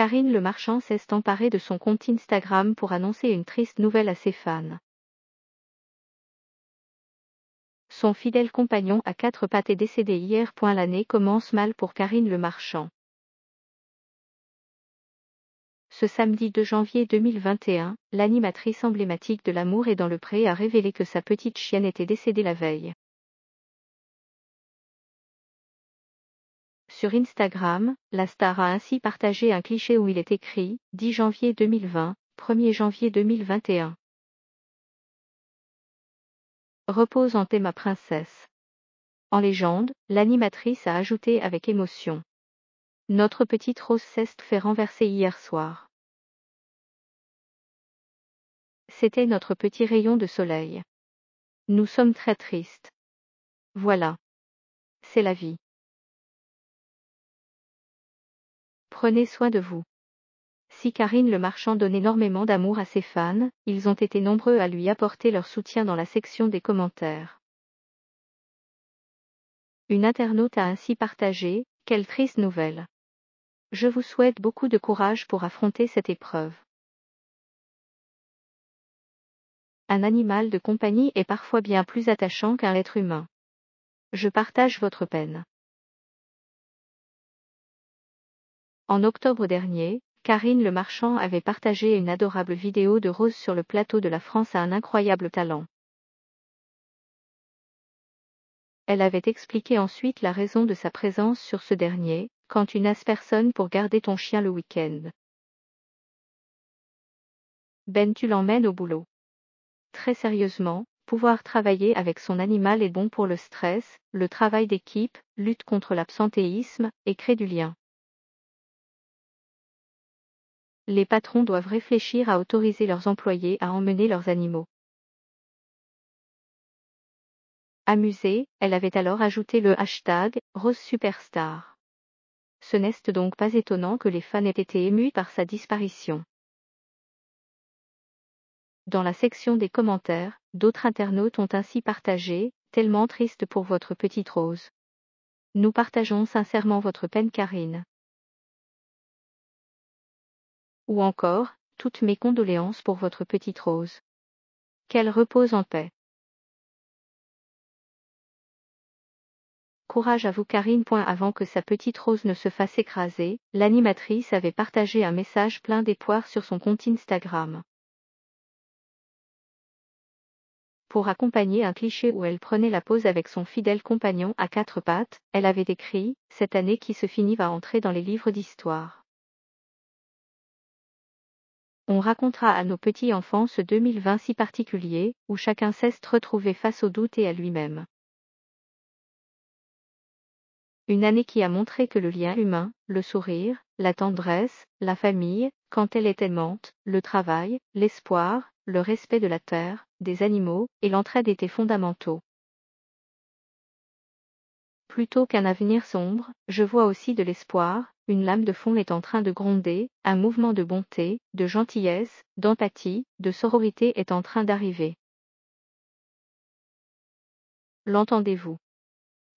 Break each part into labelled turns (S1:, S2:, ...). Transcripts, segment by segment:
S1: Karine Le Marchand s'est emparée de son compte Instagram pour annoncer une triste nouvelle à ses fans. Son fidèle compagnon à quatre pattes est décédé hier. L'année commence mal pour Karine Le Marchand. Ce samedi 2 janvier 2021, l'animatrice emblématique de l'amour et dans le pré a révélé que sa petite chienne était décédée la veille. Sur Instagram, la star a ainsi partagé un cliché où il est écrit 10 janvier 2020, 1er janvier 2021. Repose en thème ma princesse. En légende, l'animatrice a ajouté avec émotion. Notre petite rose ceste fait renverser hier soir. C'était notre petit rayon de soleil. Nous sommes très tristes. Voilà. C'est la vie. Prenez soin de vous. Si Karine le Marchand donne énormément d'amour à ses fans, ils ont été nombreux à lui apporter leur soutien dans la section des commentaires. Une internaute a ainsi partagé, quelle triste nouvelle. Je vous souhaite beaucoup de courage pour affronter cette épreuve. Un animal de compagnie est parfois bien plus attachant qu'un être humain. Je partage votre peine. En octobre dernier, Karine Le Marchand avait partagé une adorable vidéo de Rose sur le plateau de la France à un incroyable talent. Elle avait expliqué ensuite la raison de sa présence sur ce dernier, quand tu n'as personne pour garder ton chien le week-end. Ben tu l'emmènes au boulot. Très sérieusement, pouvoir travailler avec son animal est bon pour le stress, le travail d'équipe, lutte contre l'absentéisme, et crée du lien. les patrons doivent réfléchir à autoriser leurs employés à emmener leurs animaux. Amusée, elle avait alors ajouté le hashtag Rose Superstar. Ce n'est donc pas étonnant que les fans aient été émus par sa disparition. Dans la section des commentaires, d'autres internautes ont ainsi partagé Tellement triste pour votre petite rose. Nous partageons sincèrement votre peine Karine ou encore, toutes mes condoléances pour votre petite Rose. Qu'elle repose en paix. Courage à vous Karine. Avant que sa petite Rose ne se fasse écraser, l'animatrice avait partagé un message plein d'espoir sur son compte Instagram. Pour accompagner un cliché où elle prenait la pose avec son fidèle compagnon à quatre pattes, elle avait écrit « Cette année qui se finit va entrer dans les livres d'histoire » on racontera à nos petits-enfants ce 2020 si particulier, où chacun s'est retrouvé face au doute et à lui-même. Une année qui a montré que le lien humain, le sourire, la tendresse, la famille, quand elle est aimante, le travail, l'espoir, le respect de la terre, des animaux et l'entraide étaient fondamentaux. Plutôt qu'un avenir sombre, je vois aussi de l'espoir, une lame de fond est en train de gronder, un mouvement de bonté, de gentillesse, d'empathie, de sororité est en train d'arriver. L'entendez-vous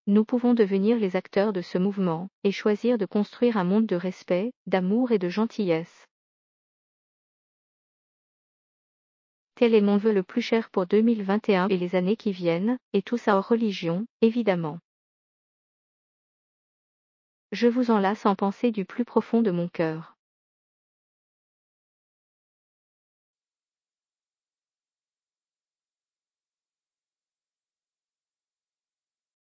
S1: Nous pouvons devenir les acteurs de ce mouvement et choisir de construire un monde de respect, d'amour et de gentillesse. Tel est mon vœu le plus cher pour 2021 et les années qui viennent, et tout ça hors religion, évidemment je vous enlace en pensée du plus profond de mon cœur.